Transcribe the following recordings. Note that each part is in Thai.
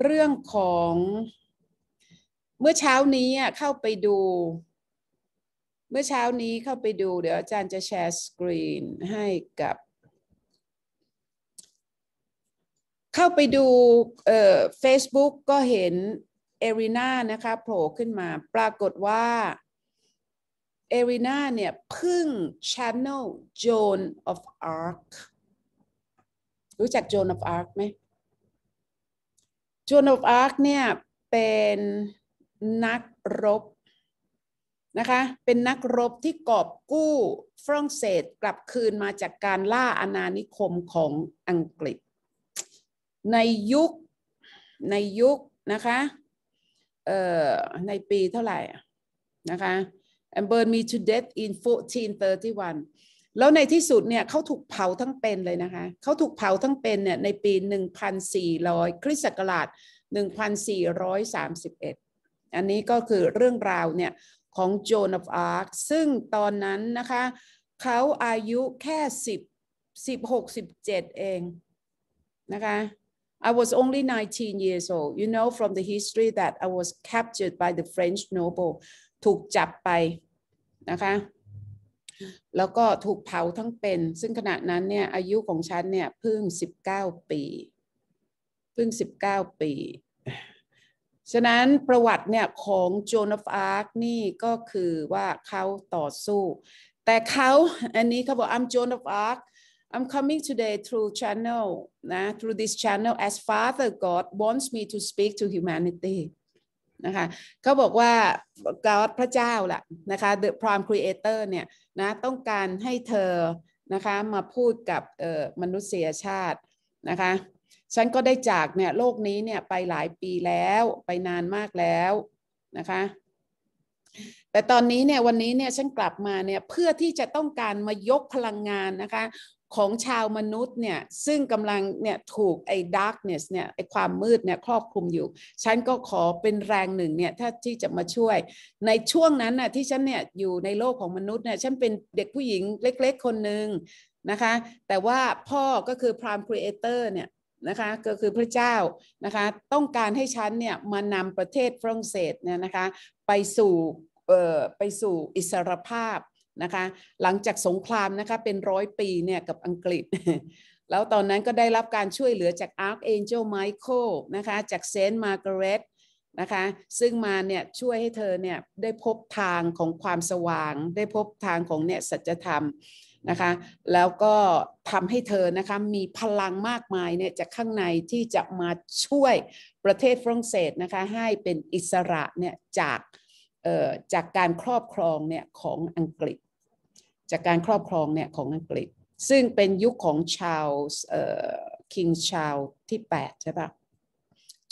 เรื่องของเมื่อเช้านี้เข้าไปดู เมื่อเช้านี้เข้าไปดู เดี๋ยวอาจารย์จะแชร์สกรีนให้กับเข้าไปดูเอ่อ Facebook ก็เห็นเอรินานะคะโผล่ขึ้นมาปรากฏว่าเอรินาเนี่ยพึ่ง Channel Joan of Arc รู้จัก Joan of Arc ไหมจูนอฟอาร์คเนี่ยเป็นนักรบนะคะเป็นนักรบที่กอบกู้ฝรั่งเศสกลับคืนมาจากการล่าอาณานิคมของอังกฤษ ในยุคในยุคนะคะเอ่อในปีเท่าไหร่นะคะ a อ b น r me to death in 1431แล้วในที่สุดเนี่ยเขาถูกเผาทั้งเป็นเลยนะคะเขาถูกเผาทั้งเป็นเนี่ยในปี 1,400 คริสต์ศักราช 1,431 อันนี้ก็คือเรื่องราวเนี่ยของโจนอฟอาร์คซึ่งตอนนั้นนะคะเขาอายุแค่10 16 17 เองนะคะ I was only 19 years old. You know from the history that I was captured by the French noble. ถูกจับไปนะคะแล้วก็ถูกเผาทั้งเป็น ซึ่งขณะนั้นเนี่ยอายุของฉันเนี่ยเพิ่งสิบเก้าปีเพิ่งสิบเก้าปี ฉะนั้นประวัติเนี่ยของโจนฟอาร์คนี่ก็คือว่าเขาต่อสู้ แต่เขาอันนี้เขาบอก I'm Joan of Arc I'm coming today through channel นะ through this channel as Father God wants me to speak to humanity นะคะเขาบอกว่าการพระเจ้าล่ะนะคะ The Prime Creator เนี่ยนะต้องการให้เธอนะคะมาพูดกับเอ่อมนุษยชาตินะคะ ฉันก็ได้จากเนี่ยโลกนี้เนี่ยไปหลายปีแล้วไปนานมากแล้วนะคะแต่ตอนนี้เนี่ยวันนี้เนี่ยฉันกลับมาเนี่ยเพื่อที่จะต้องการมายกพลังงานนะคะของชาวมนุษย์เนี่ย ซึ่งกำลังเนี่ย ถูกไอ้ดาร์กเนสเนี่ยไอ้ความมืดเนี่ยครอบคลุมอยู่ ฉันก็ขอเป็นแรงหนึ่งเนี่ย ถ้าที่จะมาช่วย ในช่วงนั้นน่ะที่ฉันเนี่ยอยู่ในโลกของมนุษย์เนี่ยฉันเป็นเด็กผู้หญิงเล็กๆคนหนึ่งนะคะแต่ว่าพ่อก็คือพรามครีเอเตอร์เนี่ยนะคะก็คือพระเจ้านะคะต้องการให้ฉันเนี่ยมานำประเทศฝรั่งเศสเนี่ยนะคะไปสู่ไปสู่อิสรภาพนะคะหลังจากสงครามนะคะเป็นร้อยปีเนี่ยกับอังกฤษ แล้วตอนนั้นก็ได้รับการช่วยเหลือจาก Archangel Michael นะคะจาก Saint Margaret นะคะซึ่งมาเนี่ยช่วยให้เธอเนี่ยได้พบทางของความสว่าง ได้พบทางของเนี่ยสัจธรรมนะคะแล้วก็ทำให้เธอนะคะมีพลังมากมายเนี่ยจากข้างในที่จะมาช่วยประเทศฝรั่งเศสนะคะให้เป็นอิสระเนี่ยจากจากการครอบครองเนี่ยของอังกฤษจากการครอบครองเนี่ยของอังกฤษซึ่งเป็นยุคของชาวเออ่คิงชาวที่ 8 ใช่ปะ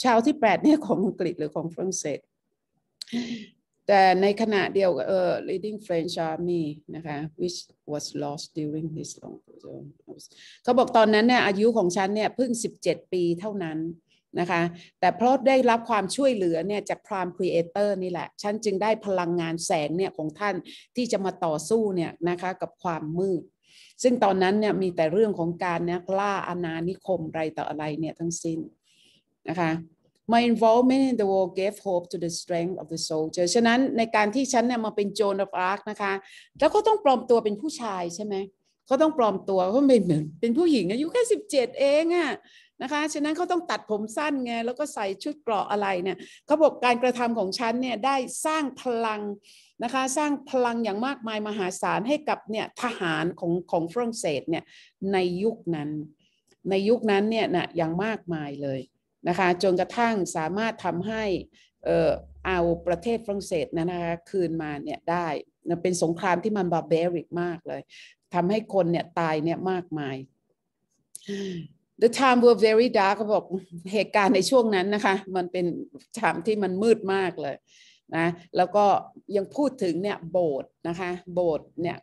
ชาวที่8เนี่ยของอังกฤษหรือของฝรั่งเศสแต่ในขณะเดียวกับ่อ leading French army นะคะ which was lost during his long เขาบอกตอนนั้นเนี่ยอายุของฉันเนี่ยเพิ่ง 17 ปีเท่านั้นนะคะแต่เพราะได้รับความช่วยเหลือเนี่ยจากพรามครีเอเตอร์นี่แหละ ฉันจึงได้พลังงานแสงเนี่ยของท่านที่จะมาต่อสู้เนี่ยนะคะกับความมืดซึ่งตอนนั้นเนี่ยมีแต่เรื่องของการนกล่าอาณานิคมไรต่ออะไรเนี่ยทั้งสิ้นนะคะ My involvement in the war gave hope to the strength of the soldier ฉะนั้นในการที่ฉันเนี่ยมาเป็นโจนอฟอาร์คนะคะ แล้วก็ต้องปลอมตัวเป็นผู้ชายใช่ไหมเขาต้องปลอมตัวเพราะเป็นเป็นผู้หญิงอายุแค่สิบเจ็ดเองอะ่ะนะคะฉะนั้นเขาต้องตัดผมสั้นไงแล้วก็ใส่ชุดเกราะอะไรเนี่ยเขาบอกการกระทำของฉันเนี่ยได้สร้างพลังนะคะสร้างพลังอย่างมากมาย มหาศาลให้กับเนี่ยทหารของของฝรั่งเศสเนี่ยในยุคนั้น ในยุคนั้นเนี่ยนะอย่างมากมายเลยนะคะ จนกระทั่งสามารถทำให้เอ่อเอาประเทศฝรั่งเศสนะคะคืนมาเนี่ยได้เป็นสงครามที่มันบาเบริกมากเลยทำให้คนเนี่ยตายเนี่ยมากมาย the time were very dark บอกเหตุการณ์ในช่วงนั้นนะคะ มันเป็นชามที่มันมืดมากเลยนะแล้วก็ยังพูดถึงเนี่ยโบสถ์นะคะ โบสถ์เนี่ย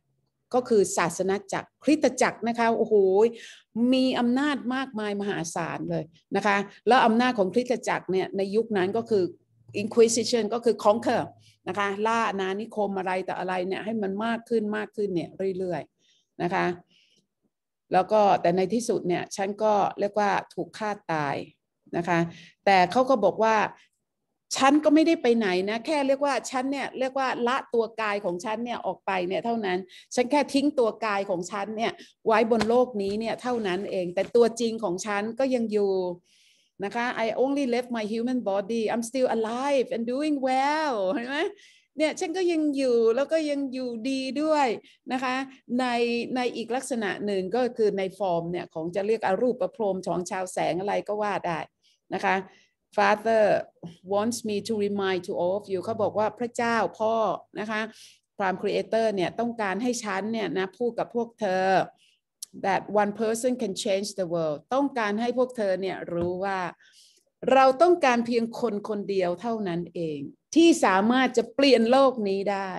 ก็คือศาสนาจักรคริสตจักรนะคะ โอ้โห มีอำนาจมากมายมหาศาลเลยนะคะ แล้วอำนาจของคริสตจักรเนี่ยในยุคนั้นก็คือ inquisition ก็คือ conquer นะคะล่านาณานิคมอะไรแต่อะไรเนี่ยให้มันมากขึ้นมากขึ้นเนี่ยเรื่อยๆนะคะแล้วก็แต่ในที่สุดเนี่ยฉันก็เรียกว่าถูกฆ่าตายนะคะแต่เขาก็บอกว่าฉันก็ไม่ได้ไปไหนนะแค่เรียกว่าฉันเนี่ยเรียกว่าละตัวกายของฉันเนี่ยออกไปเนี่ยเท่านั้น ฉันแค่ทิ้งตัวกายของฉันเนี่ยไว้บนโลกนี้เนี่ยเท่านั้นเองแต่ตัวจริงของฉันก็ยังอยู่นะคะ I only left my human body I'm still alive and doing well เห็นไหมเนี่ยฉันก็ยังอยู่แล้วก็ยังอยู่ดีด้วยนะคะในในอีกลักษณะหนึ่งก็คือในฟอร์มเนี่ยของจะเรียกอรูปประพรมของชาวแสงอะไรก็ว่าได้นะคะ Father wants me to remind to all of you เขาบอกว่าพระเจ้าพ่อนะคะพรามครีเอเตอร์เนี่ยต้องการให้ฉันเนี่ยนะพูดกับพวกเธอ that one person can change the world ต้องการให้พวกเธอเนี่ยรู้ว่า เราต้องการเพียงคนคนเดียวเท่านั้นเองที่สามารถจะเปลี่ยนโลกนี้ได้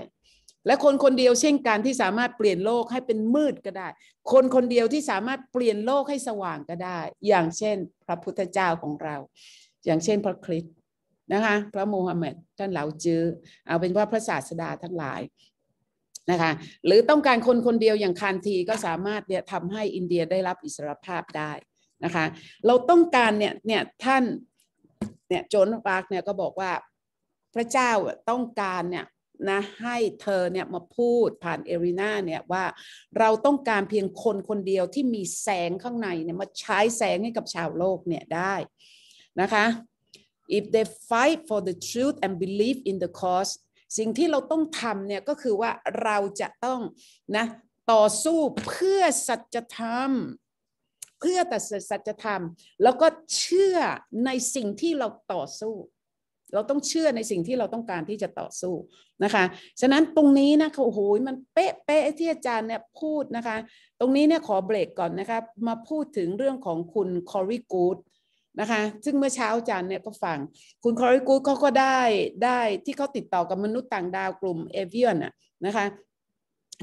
และคนคนเดียวเช่นกันที่สามารถเปลี่ยนโลกให้เป็นมืดก็ได้ คนคนเดียวที่สามารถเปลี่ยนโลกให้สว่างก็ได้ อย่างเช่น พระพุทธเจ้าของเรา อย่างเช่นพระคริสต์นะคะ พระโมฮัมเหมัดท่านเหลาจื้อ เอาเป็นว่าพระศาสดาทั้งหลายนะคะ หรือต้องการคนคนเดียวอย่างคานทีก็สามารถเนี่ยทำให้อินเดียได้รับอิสรภาพได้นะคะ เราต้องการเนี่ยเนี่ยท่านเนี่ยโจนปาร์กเนี่ยก็บอกว่าพระเจ้าต้องการเนี่ยนะให้เธอเนี่ยมาพูดผ่านเอรินาเนี่ยว่าเราต้องการเพียงคนคนเดียวที่มีแสงข้างในเนี่ยมาใช้แสงให้กับชาวโลกเนี่ยได้ นะคะ if they fight for the truth and believe in the cause สิ่งที่เราต้องทำเนี่ยก็คือว่าเราจะต้องนะต่อสู้เพื่อสัจธรรม เพื่อแต่สัจธรรม แล้วก็เชื่อในสิ่งที่เราต่อสู้เราต้องเชื่อในสิ่งที่เราต้องการที่จะต่อสู้นะคะ ฉะนั้นตรงนี้นะคะโอ้โหมันเป๊ะเป๊ะที่อาจารย์เนี่ยพูดนะคะ ตรงนี้เนี่ยขอเบรกก่อนนะคะมาพูดถึงเรื่องของคุณคอรีกูดนะคะ ซึ่งเมื่อเช้าอาจารย์เนี่ยก็ฟัง คุณคอรีกูดเขาก็ได้ได้ที่เขาติดต่อกับมนุษย์ต่างดาวกลุ่มเอเวียนนะคะ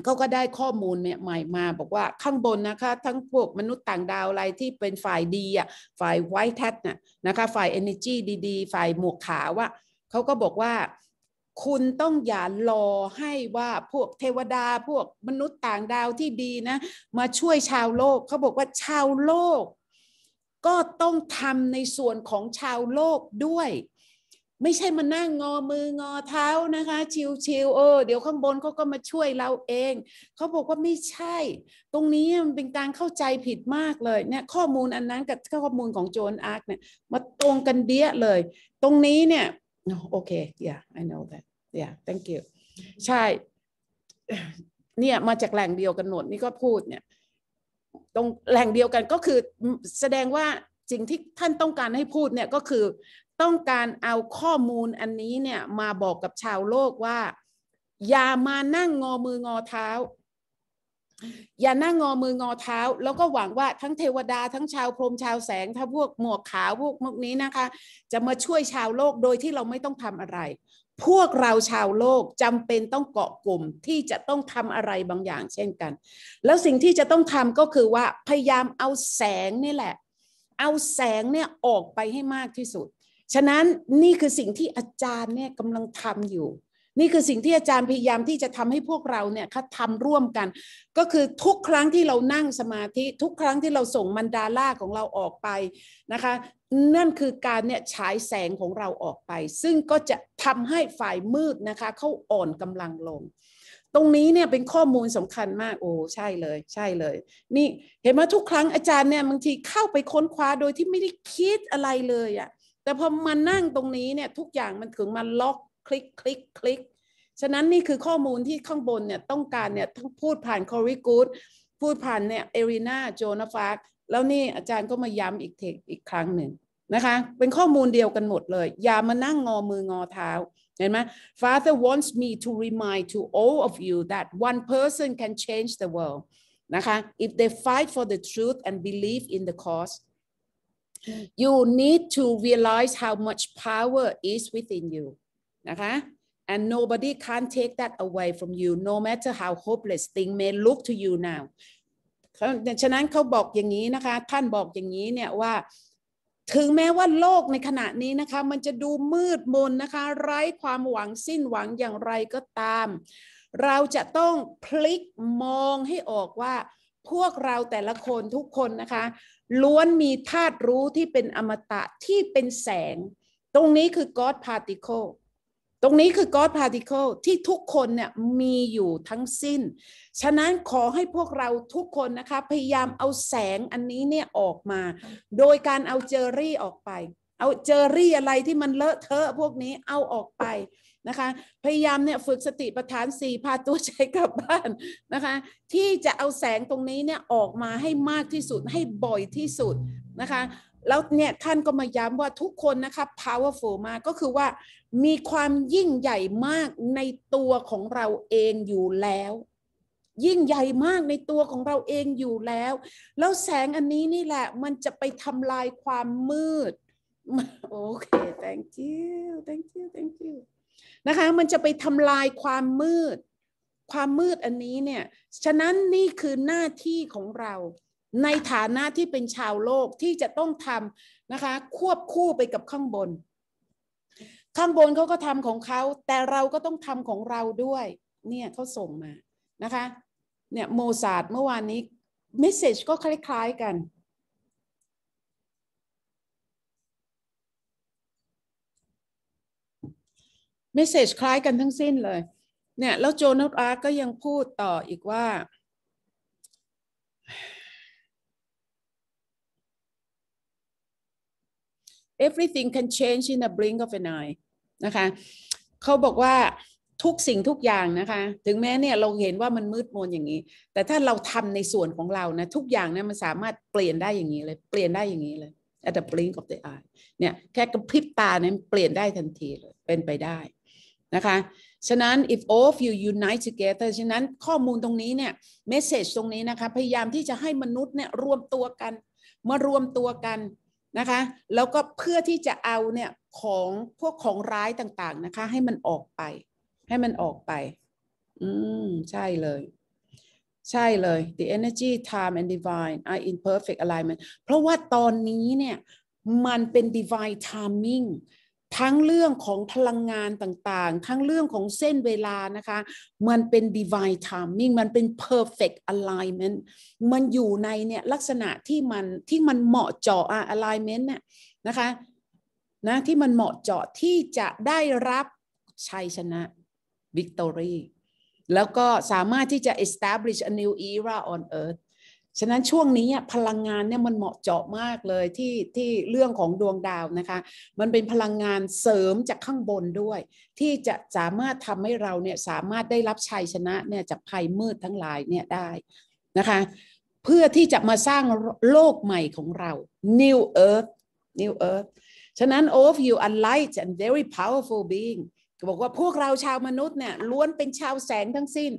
เขาก็ได้ข้อมูลเนี่ยใหม่มาบอกว่าข้างบนนะคะ ทั้งพวกมนุษย์ต่างดาวอะไรที่เป็นฝ่ายดีอ่ะฝ่ายไวท์แท็กน่ะนะคะฝ่ายเอเนจีดีๆ ฝ่ายหมวกขาวอ่ะเขาก็บอกว่า คุณต้องอย่ารอให้ว่าพวกเทวดาพวกมนุษย์ต่างดาวที่ดีนะ มาช่วยชาวโลก เขาบอกว่าชาวโลก ก็ต้องทำในส่วนของชาวโลกด้วยไม่ใช่มานั่งงอมืองอเท้านะคะ ชิวๆ เออ เดี๋ยวข้างบนเขาก็มาช่วยเราเอง เขาบอกว่าไม่ใช่ ตรงนี้มันเป็นการเข้าใจผิดมากเลยเนี่ย ข้อมูลอันนั้นกับข้อมูลของโจนอาร์คเนี่ยมาตรงกันเดี้ยเลย ตรงนี้เนี่ยโอเค yeah I know that yeah thank you ใช่เนี่ยมาจากแหล่งเดียวกันหมดนี่ก็พูดเนี่ยตรงแหล่งเดียวกันก็คือแสดงว่าสิ่งที่ท่านต้องการให้พูดเนี่ยก็คือต้องการเอาข้อมูลอันนี้เนี่ยมาบอกกับชาวโลกว่าอย่ามานั่งงอมืองอเท้า อย่านั่งงอมืองอเท้า แล้วก็หวังว่าทั้งเทวดาทั้งชาวพรมชาวแสง ถ้าพวกหมวกขาวพวกพวกนี้นะคะ จะมาช่วยชาวโลกโดยที่เราไม่ต้องทำอะไร พวกเราชาวโลกจำเป็นต้องเกาะกลุ่มที่จะต้องทำอะไรบางอย่าง เช่นกัน แล้วสิ่งที่จะต้องทำก็คือว่าพยายามเอาแสงนี่แหละ เอาแสงเนี่ยออกไปให้มากที่สุดฉะนั้นนี่คือสิ่งที่อาจารย์เนี่ยกำลังทำอยู่ นี่คือสิ่งที่อาจารย์พยายามที่จะทำให้พวกเราเนี่ยเขาทำร่วมกันก็คือทุกครั้งที่เรานั่งสมาธิ ทุกครั้งที่เราส่งมันดาล่าของเราออกไปนะคะนั่นคือการเนี่ยฉายแสงของเราออกไป ซึ่งก็จะทำให้ฝ่ายมืดนะคะเขาอ่อนกำลังลง ตรงนี้เนี่ยเป็นข้อมูลสำคัญมากโอ้ใช่เลย ใช่เลย นี่เห็นไหมทุกครั้งอาจารย์เนี่ยบางทีเข้าไปค้นคว้าโดยที่ไม่ได้คิดอะไรเลยอะ่ะแต่พอมานั่งตรงนี้เนี่ยทุกอย่างมันถึงมันล็อกคลิกคลิกคลิกฉะนั้นนี่คือข้อมูลที่ข้างบนเนี่ยต้องการเนี่ยทั้งพูดผ่านคอริกูดพูดผ่านเนี่ยเอรีนาโจนาฟากแล้วนี่อาจารย์ก็มาย้ำอีกเทคอีกครั้งหนึ่งนะคะเป็นข้อมูลเดียวกันหมดเลยอย่ามานั่งงอมืองอเท้าเห็นไหม Father wants me to remind to all of you that one person can change the world นะคะ if they fight for the truth and believe in the cause you need to realize how much power is within you นะคะ and nobody can take that away from you no matter how hopeless thing may look to you now ฉะนั้นเขาบอกอย่างนี้นะคะท่านบอกอย่างนี้เนี่ยว่า ถึงแม้ว่าโลกในขณะนี้นะคะมันจะดูมืดมนนะคะไร้ความหวังสิ้นหวังอย่างไรก็ตาม เราจะต้องพลิกมองให้ออกว่า พวกเราแต่ละคนทุกคนนะคะล้วนมีธาตุรู้ที่เป็นอมตะที่เป็นแสง ตรงนี้คือ God Particle ตรงนี้คือ God Particle ที่ทุกคนเนี่ยมีอยู่ทั้งสิ้น ฉะนั้นขอให้พวกเราทุกคนนะคะพยายามเอาแสงอันนี้เนี่ยออกมา โดยการเอาเจอรี่ออกไป เอาเจอรี่อะไรที่มันเลอะเทอะพวกนี้เอาออกไปนะคะพยายามเนี่ยฝึกสติปัฏฐานสี่พาตัวใจกลับบ้านนะคะ ที่จะเอาแสงตรงนี้เนี่ยออกมาให้มากที่สุดให้บ่อยที่สุดนะคะ แล้วเนี่ยท่านก็มาย้ำว่าทุกคนนะคะ powerful มากก็คือว่ามีความยิ่งใหญ่มากในตัวของเราเองอยู่แล้ว ยิ่งใหญ่มากในตัวของเราเองอยู่แล้ว แล้วแสงอันนี้นี่แหละ มันจะไปทำลายความมืดโอเค thank you thank you thank you นะคะมันจะไปทำลายความมืดความมืดอันนี้เนี่ยฉะนั้นนี่คือหน้าที่ของเรา ในฐานะที่เป็นชาวโลกที่จะต้องทำนะคะควบคู่ไปกับข้างบน ข้างบนเขาก็ทำของเขาแต่เราก็ต้องทำของเราด้วยเนี่ยเขาส่งมานะคะเนี่ยโมซาดเมื่อวานนี้ เมสเซจก็คล้าย ๆกันเมสเซจคล้ายกันทั้งสิ้นเลยเนี่ยแล้ว โจนัสอาร์ก็ยังพูดต่ออีกว่า everything can change in a blink of an eye นะคะเขาบอกว่าทุกสิ่งทุกอย่างนะคะ ถึงแม้เนี่ยเราเห็นว่ามันมืดมนอย่างนี้ แต่ถ้าเราทำในส่วนของเรานะทุกอย่างเนี่ยมันสามารถเปลี่ยนได้อย่างนี้เลย เปลี่ยนได้อย่างนี้เลย at the blink of the eye เนี่ยแค่กระพริบตาเนี่ยเปลี่ยนได้ทันทีเลย เป็นไปได้นะคะ ฉะนั้น if all of you unite together ฉะนั้นข้อมูลตรงนี้เนี่ย message ตรงนี้นะคะ พยายามที่จะให้มนุษย์เนี่ยรวมตัวกัน มารวมตัวกันนะคะ แล้วก็เพื่อที่จะเอาเนี่ยของพวกของร้ายต่างๆนะคะ ให้มันออกไป ให้มันออกไป อืม ใช่เลย ใช่เลย the energy time and divine are in perfect alignment เพราะว่าตอนนี้เนี่ยมันเป็น divine timing ทั้งเรื่องของพลังงานต่างๆ ทั้งเรื่องของเส้นเวลานะคะ มันเป็น divine timing มันเป็น perfect alignment มันอยู่ในเนี่ยลักษณะที่มันที่มันเหมาะเจาะ alignment น่ยนะคะ นะที่มันเหมาะเจาะที่จะได้รับชัยชนะ victory แล้วก็สามารถที่จะ establish a new era on earth ฉะนั้นช่วงนี้พลังงานเนี่ยมันเหมาะเจาะมากเลยที่ที่เรื่องของดวงดาวนะคะมันเป็นพลังงานเสริมจากข้างบนด้วย ที่จะสามารถทำให้เราเนี่ยสามารถได้รับชัยชนะเนี่ยจากภัยมืดทั้งหลายเนี่ยได้นะคะเพื่อที่จะมาสร้างโลกใหม่ของเรา New Earth New Earth ฉะนั้น all of you are light and very powerful being บอกว่าพวกเราชาวมนุษย์เนี่ยล้วนเป็นชาวแสงทั้งสิ้น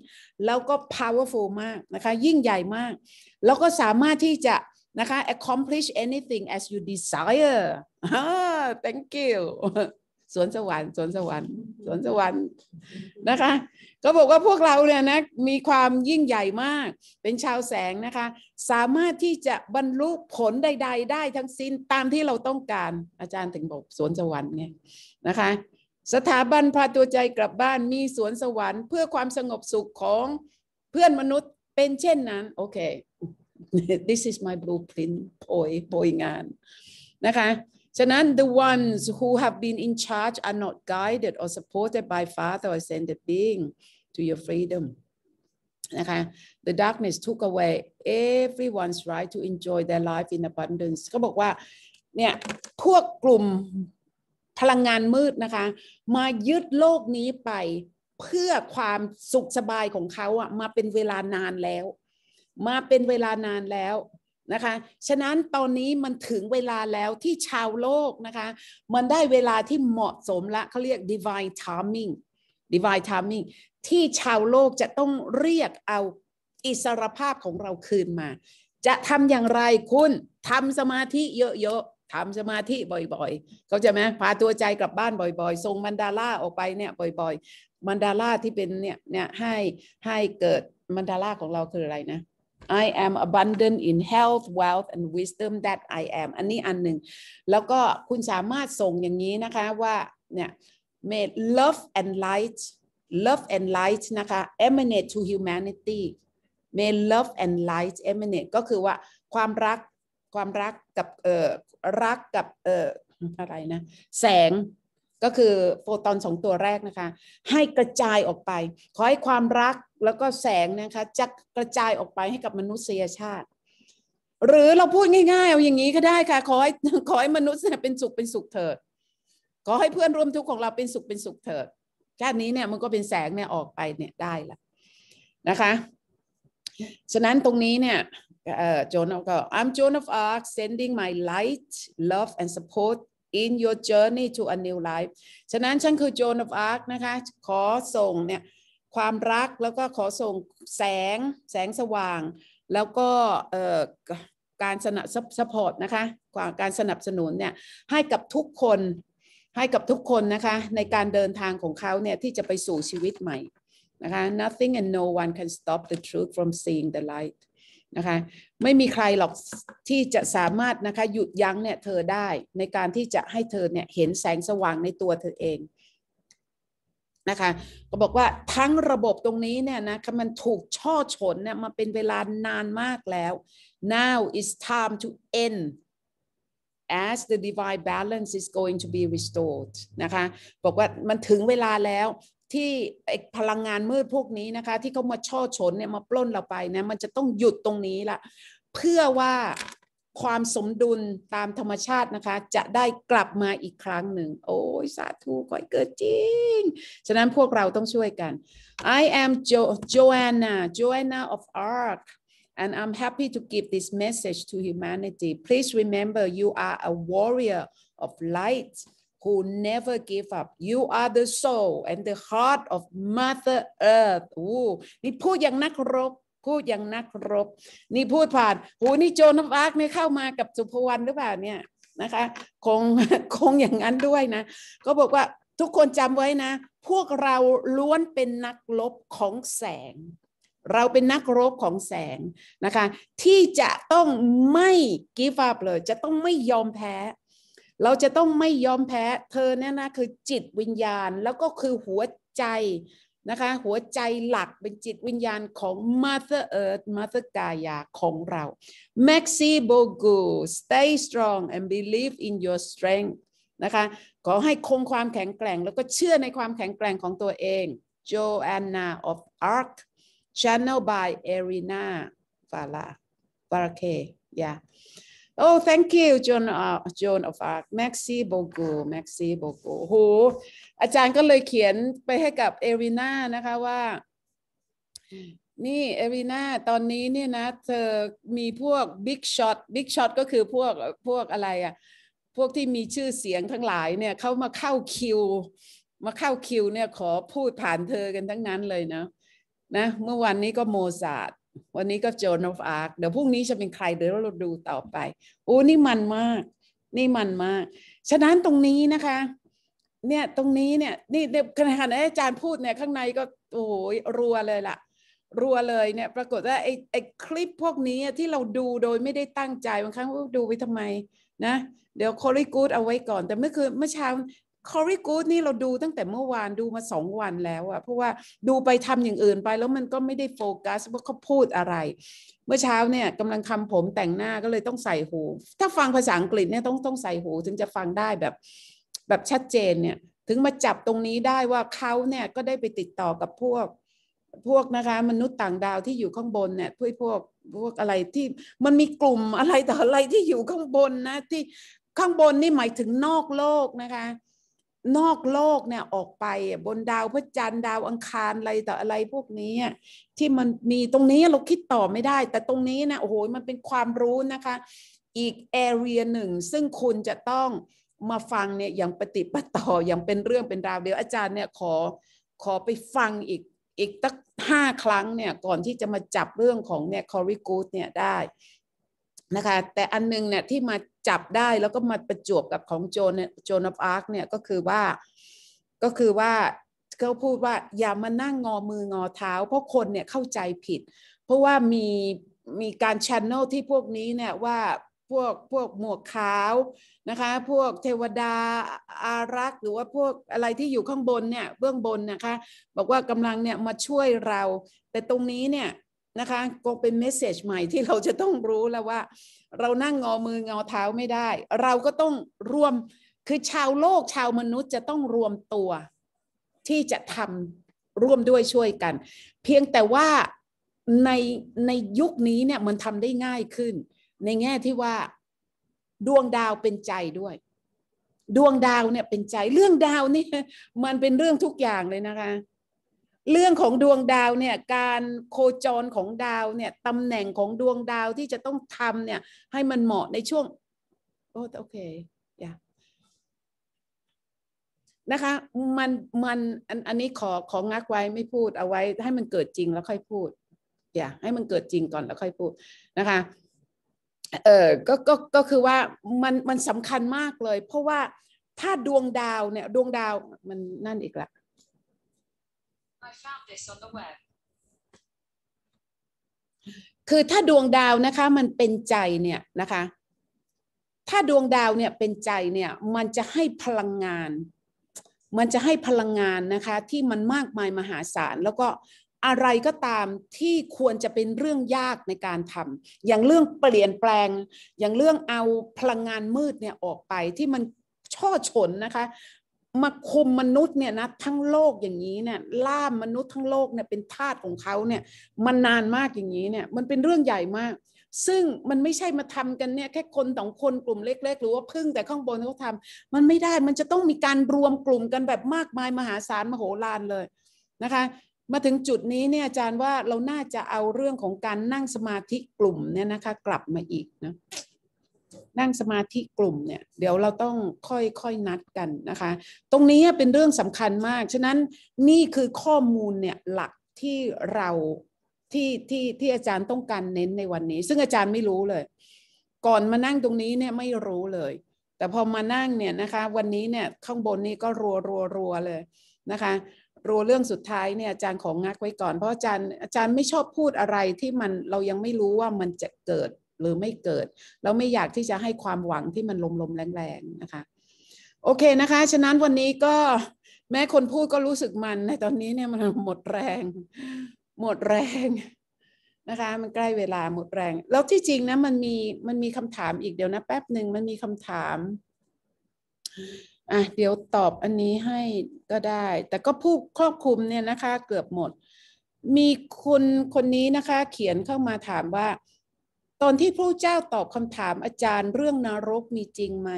แล้วก็ powerful มากนะคะ ยิ่งใหญ่มาก แล้วก็สามารถที่จะนะคะ accomplish anything as you desire thank you สวนสวรรค์สวนสวรรค์สวนสวรรค์นะคะ ก็บอกว่าพวกเราเนี่ยนะมีความยิ่งใหญ่มาก เป็นชาวแสงนะคะ สามารถที่จะบรรลุผลใด ๆ ได้ทั้งสิ้นตามที่เราต้องการอาจารย์ถึงบอก สวนสวรรค์ไง นะคะสถาบันพาตัวใจกลับบ้านมีสวนสวรรค์เพื่อความสงบสุขของเพื่อนมนุษย์เป็นเช่นนั้นโอเค this is my blueprint โอยโอยงานนะคะฉะนั้น the ones who have been in charge are not guided or supported by father or ascended being to your freedom นะคะ the darkness took away everyone's right to enjoy their life in abundance ก็บอกว่าเนี่ยพวกกลุ่มพลังงานมืด นะคะ มายึดโลกนี้ไปเพื่อความสุขสบายของเขาอะมาเป็นเวลานานแล้ว มาเป็นเวลานานแล้ว นะคะฉะนั้นตอนนี้มันถึงเวลาแล้วที่ชาวโลกนะคะมันได้เวลาที่เหมาะสมละเขาเรียก divine timing divine timing ที่ชาวโลกจะต้องเรียกเอาอิสรภาพของเราคืนมา จะทำอย่างไร คุณทำสมาธิเยอะทำสมาธิบ่อยๆ เขาจะไหมพาตัวใจกลับบ้านบ่อยๆทรงมันดาล่าออกไปเนี่ยบ่อยๆมันดาล่าที่เป็นเนี่ยเนี่ยให้ให้เกิดมันดาล่าของเราคืออะไรนะ I am abundant in health wealth and wisdom that I am อันนี้อันหนึ่งแล้วก็คุณสามารถส่งอย่างนี้นะคะว่าเนี่ย may love and light love and light นะคะ emanate to humanity may love and light emanate ก็คือว่าความรักความรักกับเอ่อรักกับเอ่ออะไรนะแสงก็คือโฟตอนสองตัวแรกนะคะ ให้กระจายออกไปขอให้ความรักแล้วก็แสงนะคะจะกระจายออกไปให้กับมนุษยชาติ หรือเราพูดง่ายๆเอาอย่างนี้ก็ได้ค่ะขอให้ขอให้มนุษย์เป็นสุขเป็นสุขเถิดขอให้เพื่อนร่วมทุกข์ของเราเป็นสุขเป็นสุขเถิดแค่นี้เนี่ยมันก็เป็นแสงเนี่ยออกไปเนี่ยได้ละนะคะ ฉะนั้นตรงนี้เนี่ย uh, Joan of Arc. I'm Joan of Arc, sending my light, love, and support in your journey to a new life ฉะนั้นฉันคือโจนอ of Arc นะคะขอส่งเนี่ยความรักแล้วก็ขอส่งแสงแสงสว่าง แล้วก็เอ่อการสนับสปอร์ตนะคะการสนับสนุนเนี่ยให้กับทุกคน ให้กับทุกคนนะคะในการเดินทางของเขาเนี่ยที่จะไปสู่ชีวิตใหม่นะคะ nothing and no one can stop the truth from seeing the light นะคะไม่มีใครหรอกที่จะสามารถนะคะหยุดยั้งเนี่ยเธอได้ในการที่จะให้เธอเนี่ยเห็นแสงสว่างในตัวเธอเองนะคะก็บอกว่าทั้งระบบตรงนี้เนี่ยนะมันถูกช่อชนเนี่ยมาเป็นเวลานานมากแล้ว now is time to end as the divine balance is going to be restored นะคะบอกว่ามันถึงเวลาแล้วที่พลังงานมืดพวกนี้นะคะที่เขามาช่อชนเนี่ยมาปล้นเราไปนะมันจะต้องหยุดตรงนี้ละเพื่อว่าความสมดุลตามธรรมชาตินะคะจะได้กลับมาอีกครั้งหนึ่งโอ้ยสาธุก่อยเกิดจริงฉะนั้นพวกเราต้องช่วยกัน I am jo Joanna Joanna of Arc and I'm happy to give this message to humanity please remember you are a warrior of light who never give up. You are the soul and the heart of Mother Earth. อ้นี่พูดอย่างนักรบ พูดอย่างนักรบนี่พูดผ่านโหนี่โจนัอาร์กไม่เข้ามากับสุภวรรณหรือเปล่าเนี่ยนะคะคงคงอย่างนั้นด้วยนะ ก็บอกว่าทุกคนจำไว้นะ พวกเราล้วนเป็นนักลบของแสง เราเป็นนักรบของแสงนะคะ ที่จะต้องไม่ give up เลย จะต้องไม่ยอมแพ้เราจะต้องไม่ยอมแพ้เธอเนี่ยนะคือจิตวิญญาณแล้วก็คือหัวใจนะคะหัวใจหลักเป็นจิตวิญญาณของ Mother Earth Mother Gaia ของเรา Maxi Bogu stay strong and believe in your strength นะคะขอให้คงความแข็งแกร่ง แล้วก็เชื่อในความแข็งแกร่งของตัวเอง Joanna of Arc Channel by Erina Fala f a r a k e yeah Oh thank you John uh, John of Arc Maxi Bogo Maxi Bogo โหอาจารย์ก็เลยเขียนไปให้กับเอริน่านะคะว่า นี่เอริน่า ตอนนี้เนี่ยนะ เธอมีพวกบิ๊กช็อตบิ๊กช็อตก็คือพวก พวกอะไรอะพวกที่มีชื่อเสียงทั้งหลายเนี่ยเขามาเข้าคิว มาเข้าคิวเนี่ย ขอพูดผ่านเธอ กันทั้งนั้นเลยนะ นะ เมื่อวันนี้ก็โมซาร์วันนี้ก็โจนอฟอาร์คเดี๋ยวพรุ่งนี้จะเป็นใครเดี๋ยวเราดูต่อไป โอ้นี่มันมากนี่มันมาก ฉะนั้นตรงนี้นะคะเนี่ยตรงนี้เนี่ยนี่ในขณะที่อาจารย์พูดเนี่ยข้างในก็โอ้โหรัวเลยล่ะรัวเลยเนี่ยปรากฏว่าไอ้ไอ้คลิปพวกนี้ที่เราดูโดยไม่ได้ตั้งใจบางครั้งดูไปทำไมนะเดี๋ยวคอลี่กูดเอาไว้ก่อน แต่เมื่อคืนเมื่อเช้าคอรีกูดนี่เราดูตั้งแต่เมื่อวานดูมาสองวันแล้วอะเพราะว่าดูไปทำอย่างอื่นไป แล้วมันก็ไม่ได้โฟกัสว่าเขาพูดอะไร เมื่อเช้าเนี่ยกำลังทำผมแต่งหน้าก็เลยต้องใส่หู ถ้าฟังภาษาอังกฤษเนี่ยต้องต้องใส่หูถึงจะฟังได้แบบแบบชัดเจนเนี่ย ถึงมาจับตรงนี้ได้ว่าเขาเนี่ย ก็ได้ไปติดต่อกับพวกพวกนะคะ มนุษย์ต่างดาวที่อยู่ข้างบนเนี่ยพวกพวกพวกอะไรที่มันมีกลุ่มอะไรแต่อะไรที่อยู่ข้างบนนะ ที่ข้างบนนี่หมายถึงนอกโลกนะคะนอกโลกเนี่ยออกไปบนดาวพระจันทร์ดาวอังคารอะไรต่ออะไรพวกนี้ ที่มันมีตรงนี้เราคิดต่อไม่ได้ แต่ตรงนี้นะโอ้โหมันเป็นความรู้นะคะ อีกแอเรียหนึ่งซึ่งคุณจะต้องมาฟังเนี่ยอย่างปฏิปต่ออย่างเป็นเรื่องเป็นราวเดี๋ยวอาจารย์เนี่ยขอขอไปฟังอีกอีกตั้งห้าครั้งเนี่ยก่อนที่จะมาจับเรื่องของเนี่ยคอริกูดเนี่ยได้นะคะแต่อันนึงเนี่ยที่มาจับได้แล้วก็มาประจวบกับของโจนโจนอฟอาร์คเนี่ยก็คือว่าก็คือว่าเขาพูดว่าอย่ามานั่งงอมืองอเท้าเพราะคนเนี่ยเข้าใจผิด เพราะว่ามีมีการชันแนลที่พวกนี้เนี่ยว่าพวกพวกหมวกขาวนะคะ พวกเทวดาอารักษ์หรือว่าพวกอะไรที่อยู่ข้างบนเนี่ยเบื้องบนนะคะ บอกว่ากำลังเนี่ยมาช่วยเรา แต่ตรงนี้เนี่ยนะคะก็เป็นเมสเซจใหม่ที่เราจะต้องรู้แล้วว่าเรานั่งงอมือ งอเท้าไม่ได้ เราก็ต้องรวมคือชาวโลกชาวมนุษย์จะต้องรวมตัว ที่จะทำร่วมด้วยช่วยกัน เพียงแต่ว่าในในยุคนี้เนี่ยมันทำได้ง่ายขึ้น ในแง่ที่ว่า ดวงดาวเป็นใจด้วย ดวงดาวเนี่ยเป็นใจ เรื่องดาวนี่มันเป็นเรื่องทุกอย่างเลยนะคะเรื่องของดวงดาวเนี่ย การโคจรของดาวเนี่ยตำแหน่งของดวงดาวที่จะต้องทำเนี่ย ให้มันเหมาะในช่วงโอเคอย่านะคะ มันมันอันอันนี้ขอของงักไว้ไม่พูดเอาไว้ ให้มันเกิดจริงแล้วค่อยพูดอย่าให้มันเกิดจริงก่อนแล้วค่อยพูดนะคะเออก็ก็ก็คือว่ามันมันสำคัญมากเลยเพราะว่าถ้าดวงดาวเนี่ยดวงดาวมันนั่นอีกละ I found this on the web. คือถ้าดวงดาวนะคะมันเป็นใจเนี่ยนะคะ ถ้าดวงดาวเนี่ยเป็นใจเนี่ยมันจะให้พลังงาน มันจะให้พลังงานนะคะที่มันมากมายมหาศาลแล้วก็อะไรก็ตามที่ควรจะเป็นเรื่องยากในการทำ อย่างเรื่องเปลี่ยนแปลง อย่างเรื่องเอาพลังงานมืดเนี่ยออกไปที่มันช่อชนนะคะมาคุมมนุษย์เนี่ยนะทั้งโลกอย่างนี้เนี่ย ล่ามมนุษย์ทั้งโลกเนี่ยเป็นทาสของเขาเนี่ยมันนานมากอย่างนี้เนี่ยมันเป็นเรื่องใหญ่มาก ซึ่งมันไม่ใช่มาทำกันเนี่ยแค่คนสองคนกลุ่มเล็ก ๆ หรือว่าพึ่งแต่ข้างบนเขาทำมันไม่ได้มันจะต้องมีการรวมกลุ่มกันแบบมากมายมหาศาลมโหฬารเลยนะคะ มาถึงจุดนี้เนี่ยอาจารย์ว่าเราน่าจะเอาเรื่องของการนั่งสมาธิกลุ่มเนี่ยนะคะกลับมาอีกนะนั่งสมาธิกลุ่มเนี่ยเดี๋ยวเราต้องค่อยๆนัดกันนะคะ ตรงนี้เป็นเรื่องสำคัญมาก ฉะนั้นนี่คือข้อมูลเนี่ยหลักที่เราที่ที่ที่อาจารย์ต้องการเน้นในวันนี้ ซึ่งอาจารย์ไม่รู้เลย ก่อนมานั่งตรงนี้เนี่ยไม่รู้เลย แต่พอมานั่งเนี่ยนะคะวันนี้เนี่ยข้างบนนี้ก็รัวรัวรัวเลยนะคะรัวเรื่องสุดท้ายเนี่ยอาจารย์ของงักไว้ก่อนเพราะอาจารย์อาจารย์ไม่ชอบพูดอะไรที่มันเรายังไม่รู้ว่ามันจะเกิดหรือไม่เกิดเราไม่อยากที่จะให้ความหวังที่มันลมๆแรงๆนะคะ โอเคนะคะ ฉะนั้นวันนี้ก็แม้คนพูดก็รู้สึกมันในตอนนี้เนี่ยมันหมดแรง หมดแรงนะคะ มันใกล้เวลาหมดแรงแล้วที่จริงนะมันมีมันมีคำถามอีกเดี๋ยวนะแป๊บหนึ่งมันมีคำถามอ่ะเดี๋ยวตอบอันนี้ให้ก็ได้ แต่ก็ผู้ครอบคลุมเนี่ยนะคะ เกือบหมด มีคนคนนี้นะคะ เขียนเข้ามาถามว่าตอนที่พระเจ้าตอบคำถามอาจารย์เรื่องนรกมีจริงไหม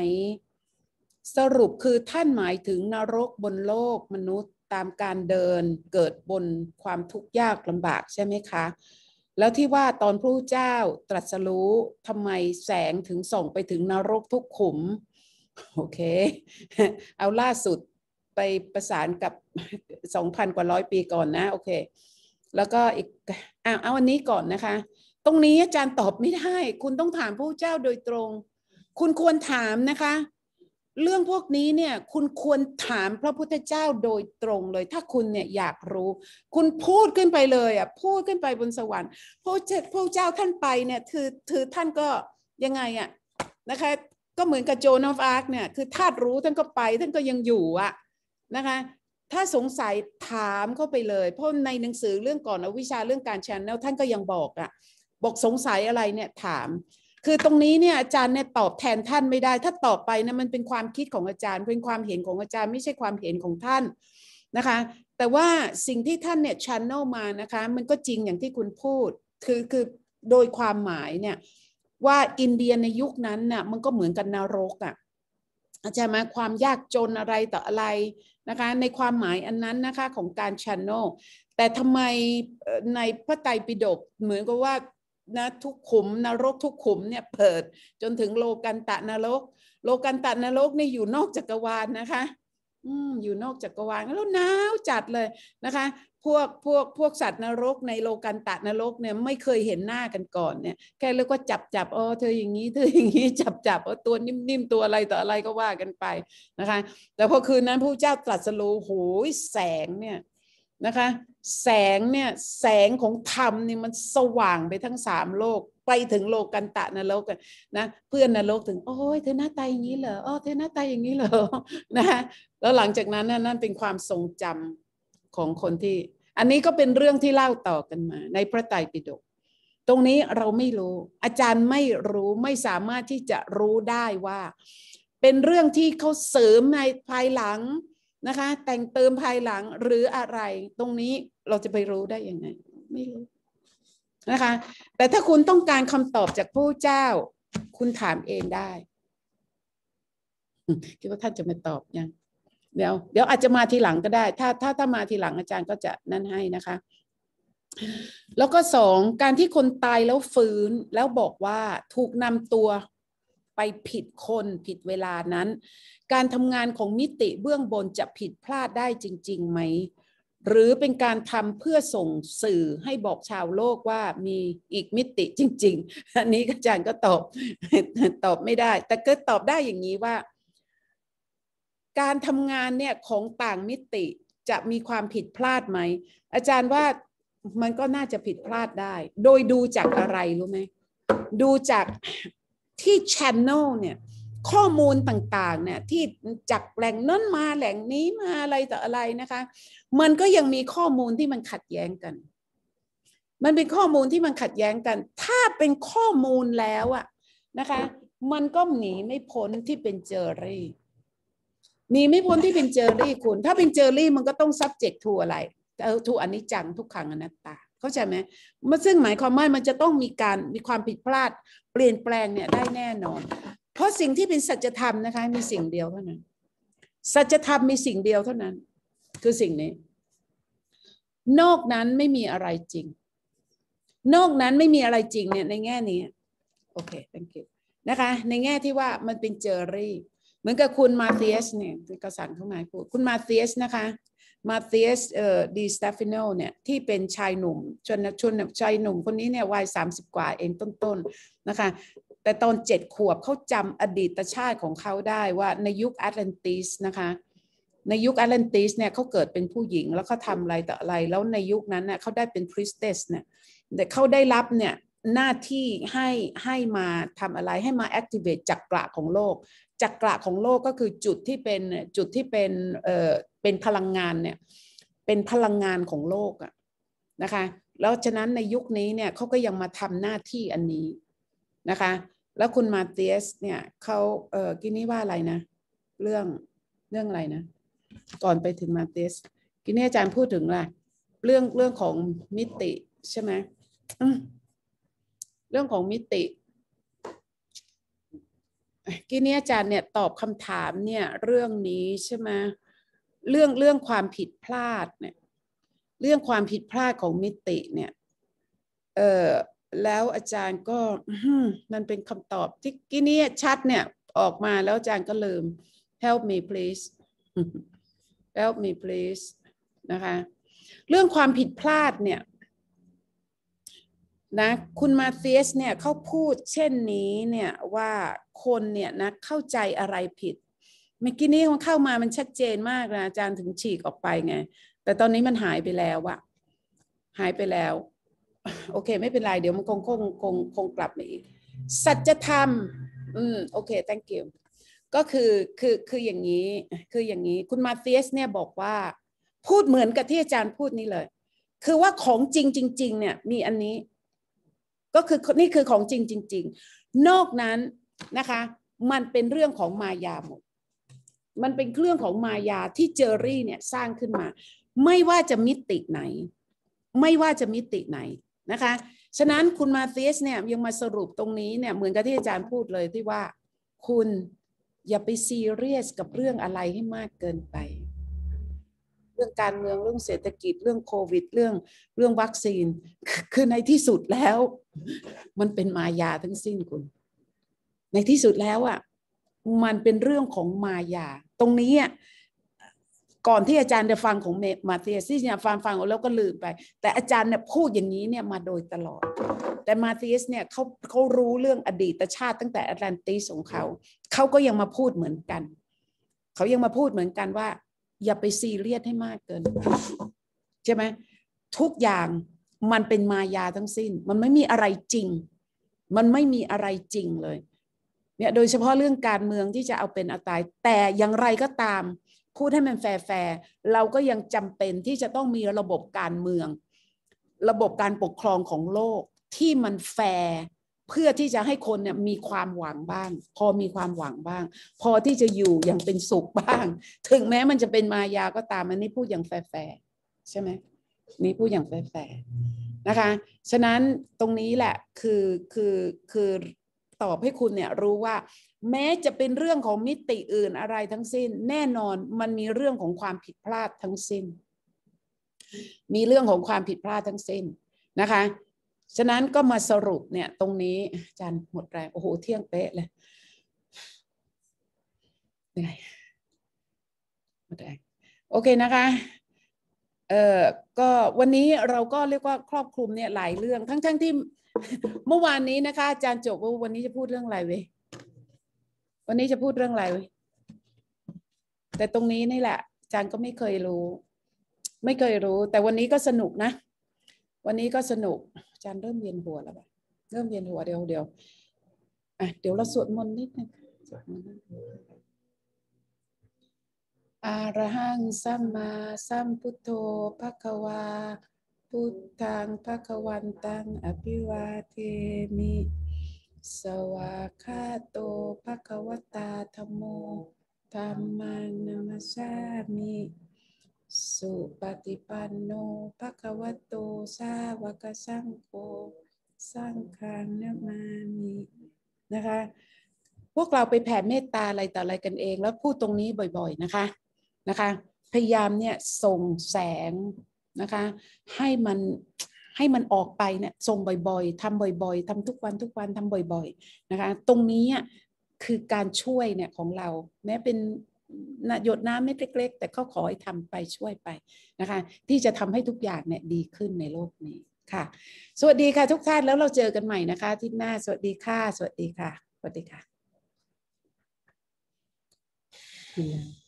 สรุปคือท่านหมายถึงนรกบนโลกมนุษย์ตามการเดินเกิดบนความทุกข์ยากลำบากใช่ไหมคะ แล้วที่ว่าตอนพระเจ้าตรัสรู้ทำไมแสงถึงส่งไปถึงนรกทุกขุมโอเคเอาล่าสุดไปประสานกับ2,000 กว่าร้อยปีก่อนนะโอเคแล้วก็อีกเอาเอาอันนี้ก่อนนะคะตรงนี้อาจารย์ตอบไม่ได้ คุณต้องถามพระเจ้าโดยตรง คุณควรถามนะคะ เรื่องพวกนี้เนี่ยคุณควรถามพระพุทธเจ้าโดยตรงเลยถ้าคุณเนี่ยอยากรู้ คุณพูดขึ้นไปเลยอ่ะพูดขึ้นไปบนสวรรค์พระเจ้าพระเจ้าท่านไปเนี่ยคือคือท่านก็ยังไงอ่ะนะคะก็เหมือนกับโจนอฟอาร์กเนี่ยคือ่านรู้ท่านก็ไป ท่านก็ยังอยู่อ่ะนะคะถ้าสงสัยถามเข้าไปเลยเพราะในหนังสือเรื่องก่อนอวิชาเรื่องการแชนแนลท่านก็ยังบอกอ่ะบอกสงสัยอะไรเนี่ยถาม คือตรงนี้เนี่ย อาจารย์เนี่ย ตอบแทนท่านไม่ได้ ถ้าตอบไปนะมันเป็นความคิดของอาจารย์ เป็นความเห็นของอาจารย์ไม่ใช่ความเห็นของท่าน นะคะ แต่ว่าสิ่งที่ท่านเนี่ยชันแนลมานะคะ มันก็จริงอย่างที่คุณพูด คือคือโดยความหมายเนี่ย ว่าอินเดียในยุคนั้นน่ะมันก็เหมือนกันนรกอะ่ะอาจารย์มาความยากจนอะไรต่ออะไรนะคะในความหมายอันนั้นนะคะของการชันโน แต่ทำไมในพระไตรปิฎกเหมือนกับว่านะทุกขุมนรก ทุกขุมเนี่ย เปิดจนถึงโลกันตะนรก โลกันตะนรกนี่อยู่นอกจักรวาลนะคะ อืม อยู่นอกจักรวาลแล้วหนาวจัดเลยนะคะ พวก พวกพวกสัตว์นรกในโลกันตะนรกเนี่ยไม่เคยเห็นหน้ากันก่อนเนี่ย แค่เรียกว่า จับจับอ๋อเธออย่างนี้เธออย่างนี้ จับจับอ๋อตัวนิ่มๆตัวอะไรต่ออะไรก็ว่ากันไปนะคะแต่พอคืนนั้นพระเจ้าตรัสรู้โหยแสงเนี่ยนะคะแสงเนี่ยแสงของธรรมนี่มันสว่างไปทั้งสามโลก ไปถึงโลกกันตะนรกนะ เพื่อนนรกถึง โอ้ยเธอหน้าตาอย่างนี้เหรออ๋อเธอหน้าตาอย่างนี้เหรอนะ แล้วหลังจากนั้นนั่นเป็นความทรงจำของคนที่ อันนี้ก็เป็นเรื่องที่เล่าต่อกันมา ในพระไตรปิฎกตรงนี้เราไม่รู้ อาจารย์ไม่รู้ไม่สามารถที่จะรู้ได้ว่า เป็นเรื่องที่เขาเสริมในภายหลังนะคะแต่งเติมภายหลังหรืออะไร ตรงนี้เราจะไปรู้ได้ยังไงไม่รู้นะคะ แต่ถ้าคุณต้องการคำตอบจากผู้เจ้า คุณถามเองได้ คิดว่าท่านจะมาตอบยังเดี๋ยว เดี๋ยวอาจจะมาทีหลังก็ได้ ถ้าถ้าถ้ามาทีหลังอาจารย์ก็จะนั่นให้นะคะ แล้วก็สองการที่คนตายแล้วฟื้นแล้วบอกว่าถูกนำตัวไปผิดคนผิดเวลานั้น การทำงานของมิติเบื้องบนจะผิดพลาดได้จริง ๆไหม หรือเป็นการทำเพื่อส่งสื่อให้บอกชาวโลกว่ามีอีกมิติจริงๆอันนี้อาจารย์ก็ตอบตอบไม่ได้ แต่ก็ตอบได้อย่างนี้ว่า การทำงานเนี่ยของต่างมิติจะมีความผิดพลาดไหมอาจารย์ว่ามันก็น่าจะผิดพลาดได้ โดยดูจากอะไรรู้ไหมดูจากที่ชแนลเนี่ยข้อมูลต่างๆเนี่ยที่จากแหล่งนั้นมาแหล่งนี้มาอะไรต่ออะไรนะคะ มันก็ยังมีข้อมูลที่มันขัดแย้งกัน มันเป็นข้อมูลที่มันขัดแย้งกัน ถ้าเป็นข้อมูลแล้วอะนะคะ มันก็หนีไม่พ้นที่เป็นเจอรี่หนีไม่พ้นที่เป็นเจอรี่คุณ ถ้าเป็นเจอรี่ มันก็ต้อง subject to อะไรเออ to อนิจจังทุกครั้งอนัตตาเข้าใจไหมมันซึ่งหมายความว่ามันจะต้องมีการมีความผิดพลาดเปลี่ยนแปลงเนี่ยได้แน่นอน เพราะสิ่งที่เป็นสัจธรรมนะคะ มีสิ่งเดียวเท่านั้น สัจธรรมมีสิ่งเดียวเท่านั้น คือสิ่งนี้ นอกนั้นไม่มีอะไรจริง นอกนั้นไม่มีอะไรจริงเนี่ยในแง่นี้ โอเค thank you นะคะ ในแง่ที่ว่ามันเป็นเจอรี่เหมือนกับคุณมาเทียสเนี่ยเอกสาเข้างในคุณมาเทียสนะคะมาเตียสเอ่อดีสตาฟิโนเนี่ย ที่เป็นชายหนุ่มชนชน ชายหนุ่ม คนนี้ เนี่ย วัยสามสิบกว่าเอง ต้นๆนนะคะ แต่ตอนเจ็ดขวบ เขาจำอดีต ชาติของเขาได้ว่า ในยุคแอตแลนติส นะคะ ในยุคแอตแลนติส เนี่ยเขาเกิดเป็นผู้หญิง แล้วเขาทำอะไรต่ออะไร แล้วในยุคนั้นเน่ยเขาได้เป็น พริสเตสเนี่ย แต่เขาได้รับ เนี่ย หน้าที่ ให้ ให้ มาทำอะไร ให้มา แอคทีเวตจักระของโลกจักระของโลกก็คือจุดที่เป็นจุดที่เป็นเอ่อเป็นพลังงานเนี่ย เป็นพลังงานของโลกอะนะคะแล้วฉะนั้นในยุคนี้เนี่ยเขาก็ยังมาทำหน้าที่อันนี้นะคะ แล้วคุณมาเตียสเนี่ยเขาเออกินนี่ว่าอะไรนะเรื่องเรื่องอะไรนะ ก่อนไปถึงมาเตียสกินนี่อาจารย์พูดถึงอะไรเรื่องเรื่องของมิติ ใช่ไหมเรื่องของมิติกี้นี้อาจารย์เนี่ยตอบคำถามเนี่ย เรื่องนี้ใช่ไหมเรื่องเรื่องความผิดพลาดเนี่ย เรื่องความผิดพลาดของมิติเนี่ย เออแล้วอาจารย์ก็ มันเป็นคำตอบที่กี้นี้ชัดเนี่ยออกมาแล้วอาจารย์ก็ลืม help me please help me please นะคะ เรื่องความผิดพลาดเนี่ยนะคุณมาเทียสเนี่ยเขาพูดเช่นนี้เนี่ยว่าคนเนี่ยนะเข้าใจอะไรผิดเมื่อกี้นี้มันเข้ามามันชัดเจนมากนะอาจารย์ถึงฉีกออกไปไงแต่ตอนนี้มันหายไปแล้วอะหายไปแล้ว โอเค ไม่เป็นไรเดี๋ยวมันคงคงคงคงกลับมาอีก สัจธรรม อืมโอเค thank you ก็คือคือคืออย่างนี้ คืออย่างนี้ คุณมาเทียสเนี่ยบอกว่าพูดเหมือนกับที่อาจารย์พูดนี่เลย คือว่าของจริงจริงๆเนี่ยมีอันนี้ก็คือนี่คือของจริงจริงๆ นอกนั้นนะคะมันเป็นเรื่องของมายาหมด มันเป็นเรื่องของมายาที่เจอรี่เนี่ยสร้างขึ้นมา ไม่ว่าจะมิติไหน ไม่ว่าจะมิติไหน นะคะ ฉะนั้นคุณมาเทสเนี่ยยังมาสรุปตรงนี้เนี่ยเหมือนกับที่อาจารย์พูดเลยที่ว่าคุณอย่าไปซีเรียสกับเรื่องอะไรให้มากเกินไปเรื่องการเมืองเรื่องเศรษฐกิจเรื่องโควิด เรื่องเรื่องวัคซีน คือในที่สุดแล้วมันเป็นมายาทั้งสิ้นคุณ ในที่สุดแล้วอ่ะมันเป็นเรื่องของมายา ตรงนี้อ่ะก่อนที่อาจารย์จะฟังของเมาเทียสเนี่ยฟังฟังแล้วก็ลืมไป แต่อาจารย์เนี่ยพูดอย่างนี้เนี่ยมาโดยตลอด แต่มาเทียสเนี่ยเขาเขารู้เรื่องอดีตชาติตั้งแต่แอตแลนติสของเขาเขาก็ยังมาพูดเหมือนกัน เขายังมาพูดเหมือนกันว่าอย่าไปซีเรียสให้มากเกินใช่ไหมทุกอย่างมันเป็นมายาทั้งสิ้นมันไม่มีอะไรจริงมันไม่มีอะไรจริงเลยเนี่ยโดยเฉพาะเรื่องการเมืองที่จะเอาเป็นเอาตายแต่อย่างไรก็ตามพูดให้มันแฟร์เราก็ยังจำเป็นที่จะต้องมีระบบการเมืองระบบการปกครองของโลกที่มันแฟร์เพื่อที่จะให้คนเนี่ยมีความหวังบ้างพอมีความหวังบ้าง พอที่จะอยู่อย่างเป็นสุขบ้างถึงแม้มันจะเป็นมายาก็ตามอันนี้พูดอย่างแฟร์ใช่ไหมนี่พูดอย่างแฟร์นะคะ ฉะนั้นตรงนี้แหละคือคือคือตอบให้คุณเนี่ยรู้ว่าแม้จะเป็นเรื่องของมิติอื่นอะไรทั้งสิ้น แน่นอนมันมีเรื่องของความผิดพลาดทั้งสิ้น มีเรื่องของความผิดพลาดทั้งสิ้นนะคะฉะนั้นก็มาสรุปเนี่ย ตรงนี้ อาจารย์หมดแรงโอ้โห เที่ยงเป๊ะเลยหหมดแรงโอเคนะคะเอ่อก็วันนี้เราก็เรียกว่าครอบคลุมเนี่ยหลายเรื่องทั้งๆทที่ เมื่อวานนี้นะคะอาจารย์จบว่าวันนี้จะพูดเรื่องอะไรเว้ยวันนี้จะพูดเรื่องอะไรเว้ยแต่ตรงนี้นี่แหละอาจารย์ก็ไม่เคยรู้ไม่เคยรู้แต่วันนี้ก็สนุกนะวันนี้ก็สนุกจารย์เริ่มเวียนหัวแล้วแบบเริ่มเวียนหัวเดี๋ยวเดี๋ยวอ่ะเดี๋ยวเราสวดมนต์นิดนึงอาระหังสัมมาสัมพุทโธ ภะคะวาพุทธัง ภะคะวันตังอภิวาเทมิ สวาคาโต ภะคะวตาธโมธรรมังนัมสามิสุปฏิปันโนภะคะวะโต สาวกสังโฆสร้างคังนามามินะคะพวกเราไปแผ่เมตตาอะไรต่อ อะไรกันเองแล้วพูดตรงนี้บ่อยๆนะคะนะคะพยายามเนี่ยส่งแสงนะคะให้มันให้มันออกไปเนี่ยส่งบ่อยๆ ทำบ่อยๆ ทำทุกวันทุกวันทำบ่อยๆนะคะตรงนี้คือการช่วยเนี่ยของเราแม้เป็นหยดน้ำเม็ดเล็ก ๆ แต่เขาขอให้ทำไปช่วยไปนะคะ ที่จะทำให้ทุกอย่างเนี่ยดีขึ้นในโลกนี้ค่ะ สวัสดีค่ะทุกท่านแล้วเราเจอกันใหม่นะคะ ที่หน้าสวัสดีค่ะ สวัสดีค่ะ สวัสดีค่ะ